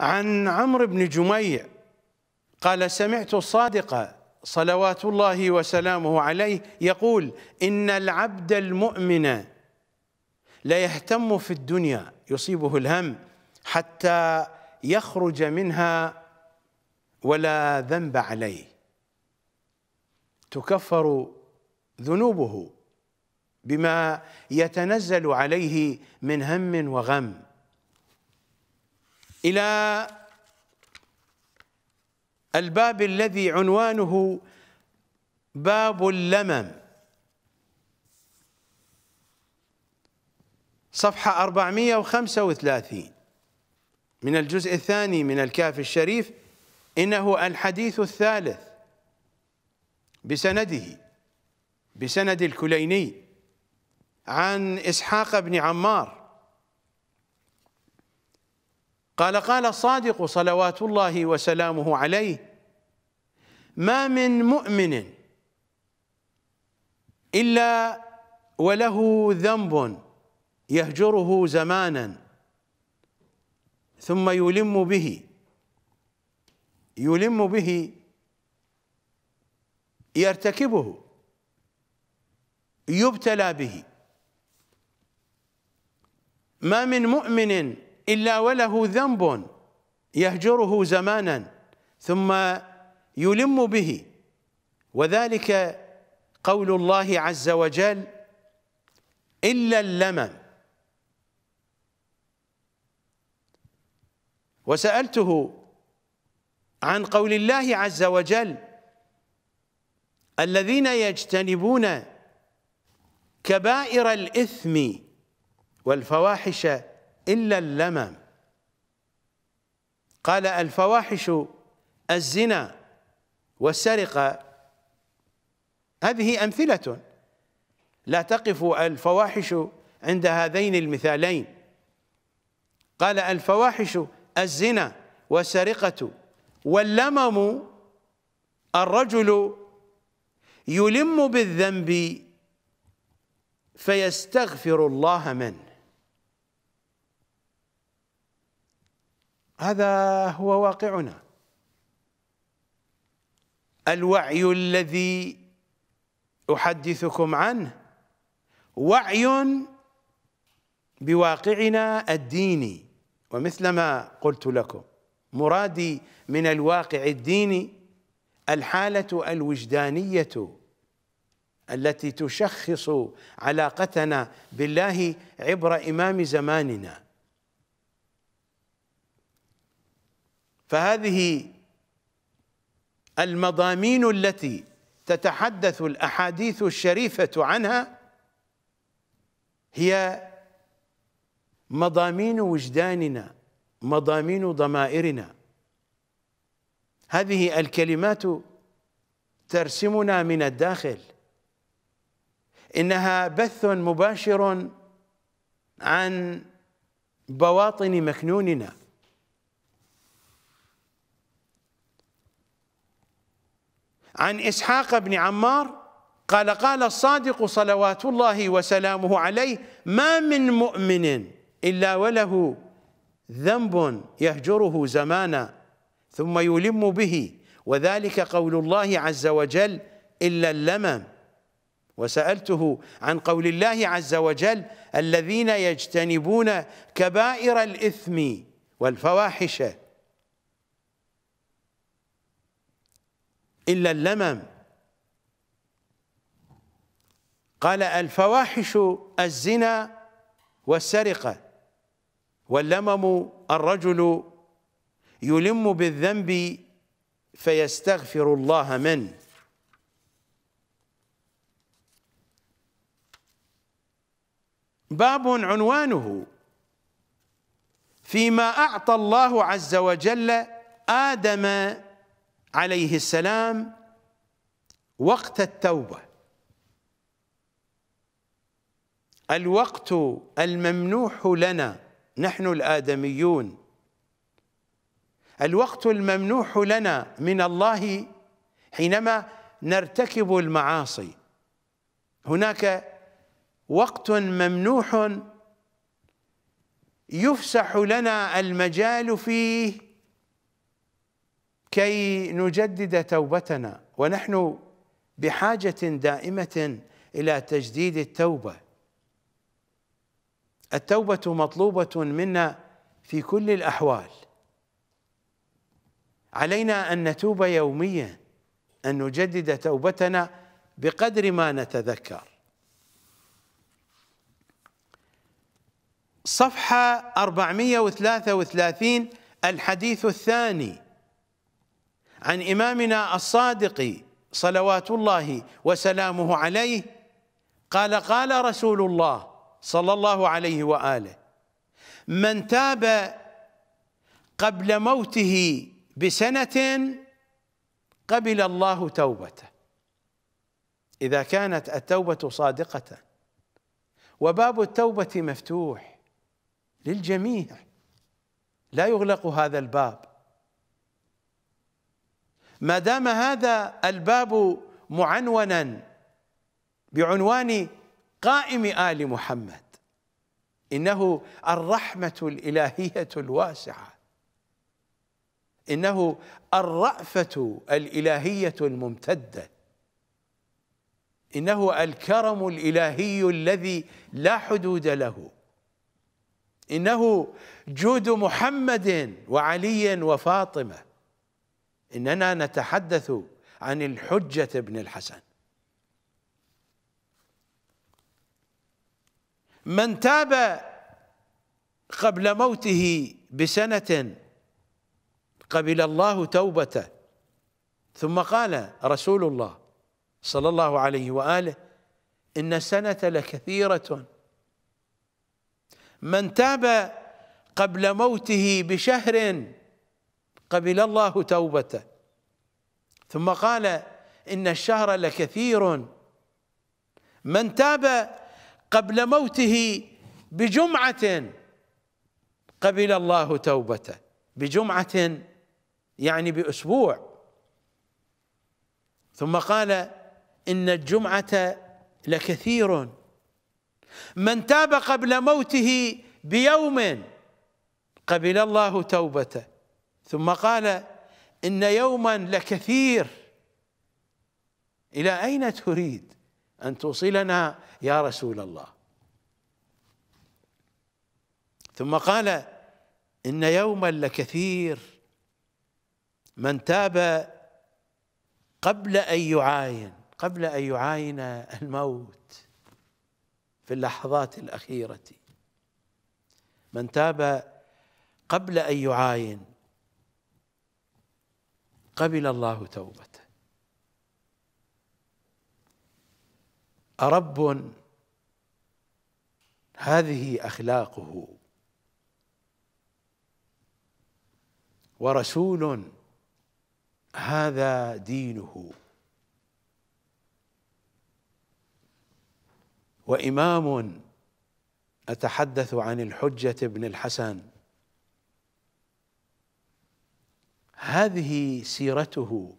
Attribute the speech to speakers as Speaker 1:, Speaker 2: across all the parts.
Speaker 1: عن عمرو بن جميع قال سمعت الصادق صلوات الله وسلامه عليه يقول إن العبد المؤمن لا يهتم في الدنيا يصيبه الهم حتى يخرج منها ولا ذنب عليه تكفر ذنوبه بما يتنزل عليه من هم وغم إلى الباب الذي عنوانه باب اللمم صفحة 435 من الجزء الثاني من الكاف الشريف إنه الحديث الثالث بسنده بسند الكليني عن إسحاق بن عمار قال قال الصادق صلوات الله وسلامه عليه ما من مؤمن إلا وله ذنب يهجره زمانا ثم يلم به يلم به يرتكبه يبتلى به ما من مؤمن إلا وله ذنب يهجره زمانا ثم يلم به وذلك قول الله عز وجل إلا اللمم وسألته عن قول الله عز وجل الذين يجتنبون كبائر الإثم والفواحش إلا اللمم قال الفواحش الزنا والسرقة هذه أمثلة لا تقف الفواحش عند هذين المثالين قال الفواحش الزنا والسرقة واللمم الرجل يلم بالذنب فيستغفر الله منه هذا هو واقعنا الوعي الذي احدثكم عنه وعي بواقعنا الديني ومثلما قلت لكم مرادي من الواقع الديني الحاله الوجدانيه التي تشخص علاقتنا بالله عبر امام زماننا فهذه المضامين التي تتحدث الاحاديث الشريفه عنها هي مضامين وجداننا مضامين ضمائرنا هذه الكلمات ترسمنا من الداخل انها بث مباشر عن بواطن مكنوننا عن إسحاق بن عمار قال قال الصادق صلوات الله وسلامه عليه ما من مؤمن إلا وله ذنب يهجره زمانا ثم يلم به وذلك قول الله عز وجل إلا اللمم وسألته عن قول الله عز وجل الذين يجتنبون كبائر الإثم والفواحش إلا اللمم قال الفواحش الزنا والسرقة واللمم الرجل يلم بالذنب فيستغفر الله منه باب عنوانه فيما أعطى الله عز وجل آدم عليه السلام وقت التوبة الوقت الممنوح لنا نحن الآدميون الوقت الممنوح لنا من الله حينما نرتكب المعاصي هناك وقت ممنوح يفسح لنا المجال فيه كي نجدد توبتنا ونحن بحاجة دائمة إلى تجديد التوبة التوبة مطلوبة منا في كل الأحوال علينا أن نتوب يوميا أن نجدد توبتنا بقدر ما نتذكر صفحة 433 الحديث الثاني عن إمامنا الصادق صلوات الله وسلامه عليه قال قال رسول الله صلى الله عليه وآله من تاب قبل موته بسنة قبل الله توبته إذا كانت التوبة صادقة وباب التوبة مفتوح للجميع لا يغلق هذا الباب ما دام هذا الباب معنونا بعنوان قائم آل محمد إنه الرحمة الإلهية الواسعة إنه الرأفة الإلهية الممتدة إنه الكرم الإلهي الذي لا حدود له إنه جود محمد وعلي وفاطمه اننا نتحدث عن الحجه ابن الحسن من تاب قبل موته بسنه قبل الله توبته ثم قال رسول الله صلى الله عليه واله ان السنه لكثيره من تاب قبل موته بشهر قبل الله توبته ثم قال إن الشهر لكثير من تاب قبل موته بجمعة قبل الله توبته بجمعة يعني بأسبوع ثم قال إن الجمعة لكثير من تاب قبل موته بيوم قبل الله توبته ثم قال إن يوما لكثير إلى أين تريد أن توصلنا يا رسول الله ثم قال إن يوما لكثير من تاب قبل أن يعاين قبل أن يعاين الموت في اللحظات الأخيرة من تاب قبل أن يعاين قبل الله توبته أرب هذه أخلاقه ورسول هذا دينه وإمام أتحدث عن الحجة بن الحسن هذه سيرته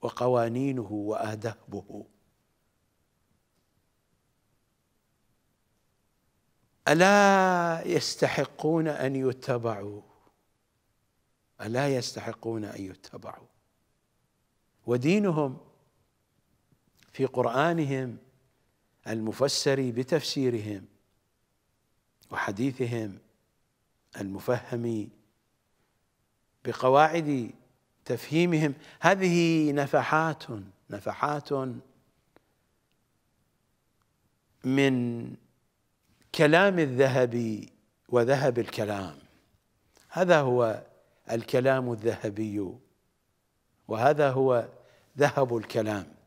Speaker 1: وقوانينه وآدابه ألا يستحقون أن يتبعوا ألا يستحقون أن يتبعوا ودينهم في قرآنهم المفسر بتفسيرهم وحديثهم المفهم بقواعد تفهيمهم هذه نفحات نفحات من كلام الذهب وذهب الكلام هذا هو الكلام الذهبي وهذا هو ذهب الكلام